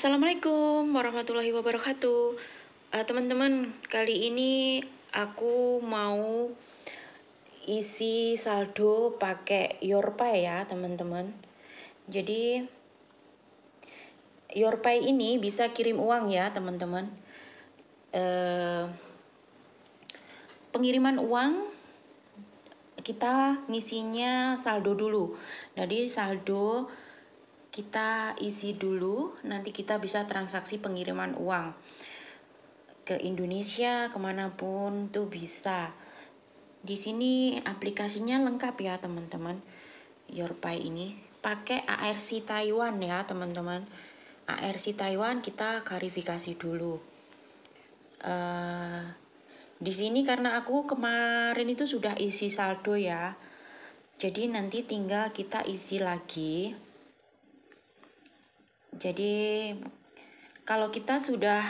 Assalamualaikum warahmatullahi wabarakatuh. Uh, teman-teman, kali ini aku mau isi saldo pakai Yorpay ya, teman-teman. Jadi Yorpay ini bisa kirim uang ya, teman-teman. Uh, pengiriman uang kita ngisinya saldo dulu. Jadi saldo kita isi dulu nanti kita bisa transaksi pengiriman uang ke Indonesia kemanapun tuh bisa di sini aplikasinya lengkap ya teman-teman YourPay ini pakai ARC Taiwan ya teman-teman ARC Taiwan kita klarifikasi dulu uh, di sini karena aku kemarin itu sudah isi saldo ya jadi nanti tinggal kita isi lagi jadi kalau kita sudah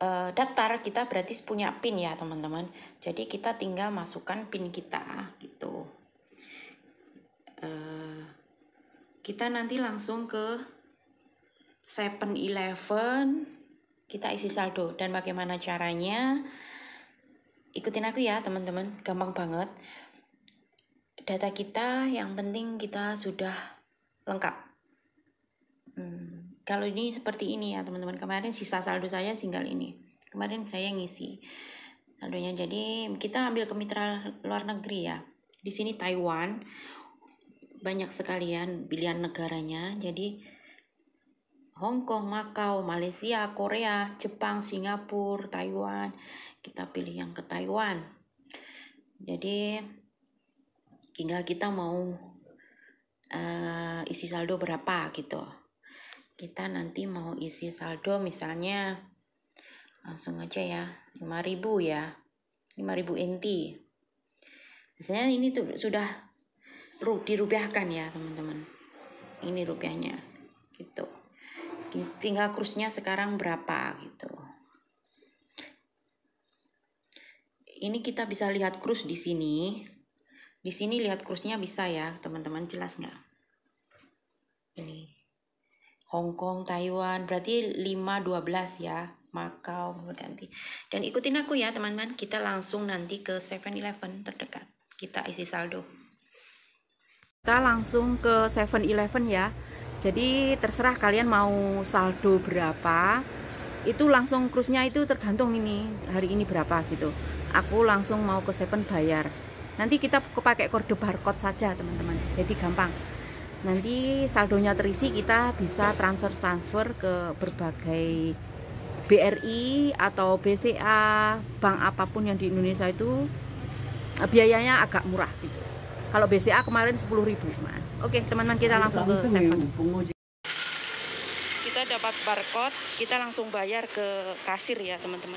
uh, daftar kita berarti punya pin ya teman-teman. Jadi kita tinggal masukkan pin kita gitu. Uh, kita nanti langsung ke 7-Eleven kita isi saldo dan bagaimana caranya ikutin aku ya teman-teman gampang banget data kita yang penting kita sudah lengkap. Hmm, kalau ini seperti ini ya teman-teman. Kemarin sisa saldo saya tinggal ini. Kemarin saya ngisi saldonya. Jadi kita ambil ke luar negeri ya. Di sini Taiwan banyak sekalian pilihan negaranya. Jadi Hong Kong, Macau, Malaysia, Korea, Jepang, Singapura, Taiwan. Kita pilih yang ke Taiwan. Jadi tinggal kita mau uh, isi saldo berapa gitu kita nanti mau isi saldo misalnya langsung aja ya 5000 ya 5000 inti biasanya ini tuh sudah dirupiahkan ya teman-teman ini rupiahnya gitu tinggal krusnya sekarang berapa gitu ini kita bisa lihat krus di sini di sini lihat krusnya bisa ya, teman-teman jelas nggak? Ini. Hong Kong, Taiwan, berarti 512 ya. Makau berganti. Dan ikutin aku ya, teman-teman. Kita langsung nanti ke 7-Eleven terdekat. Kita isi saldo. Kita langsung ke 7-Eleven ya. Jadi terserah kalian mau saldo berapa. Itu langsung krusnya itu tergantung ini hari ini berapa gitu. Aku langsung mau ke Seven bayar nanti kita pakai kode barcode saja teman-teman jadi gampang nanti saldonya terisi kita bisa transfer-transfer ke berbagai BRI atau BCA bank apapun yang di Indonesia itu biayanya agak murah gitu kalau BCA kemarin 10.000 oke teman-teman kita langsung ke kita dapat barcode kita langsung bayar ke kasir ya teman-teman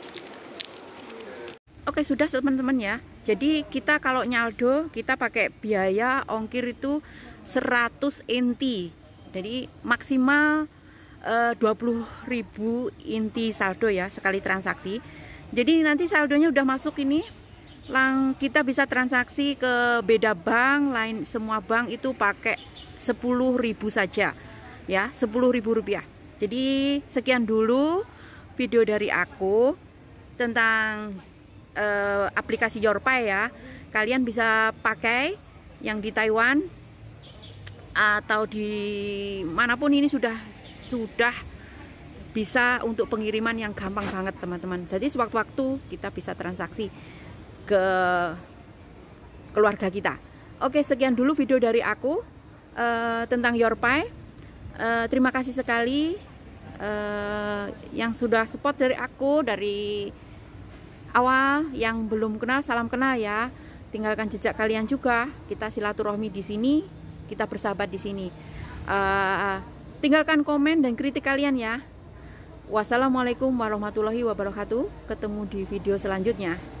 Oke sudah teman-teman ya. Jadi kita kalau nyaldo kita pakai biaya ongkir itu 100 inti. Jadi maksimal eh, 20.000 inti saldo ya sekali transaksi. Jadi nanti saldonya udah masuk ini. Lang kita bisa transaksi ke beda bank, lain semua bank itu pakai 10.000 saja. Ya, 10.000 rupiah. Jadi sekian dulu video dari aku tentang uh, aplikasi Jorpay ya. Kalian bisa pakai yang di Taiwan atau di manapun ini sudah sudah bisa untuk pengiriman yang gampang banget teman-teman. Jadi sewaktu-waktu kita bisa transaksi ke keluarga kita. Oke sekian dulu video dari aku uh, tentang Yorpay. Uh, eh, terima kasih sekali uh, yang sudah support dari aku dari awal yang belum kenal salam kenal ya tinggalkan jejak kalian juga kita silaturahmi di sini kita bersahabat di sini uh, tinggalkan komen dan kritik kalian ya wassalamualaikum warahmatullahi wabarakatuh ketemu di video selanjutnya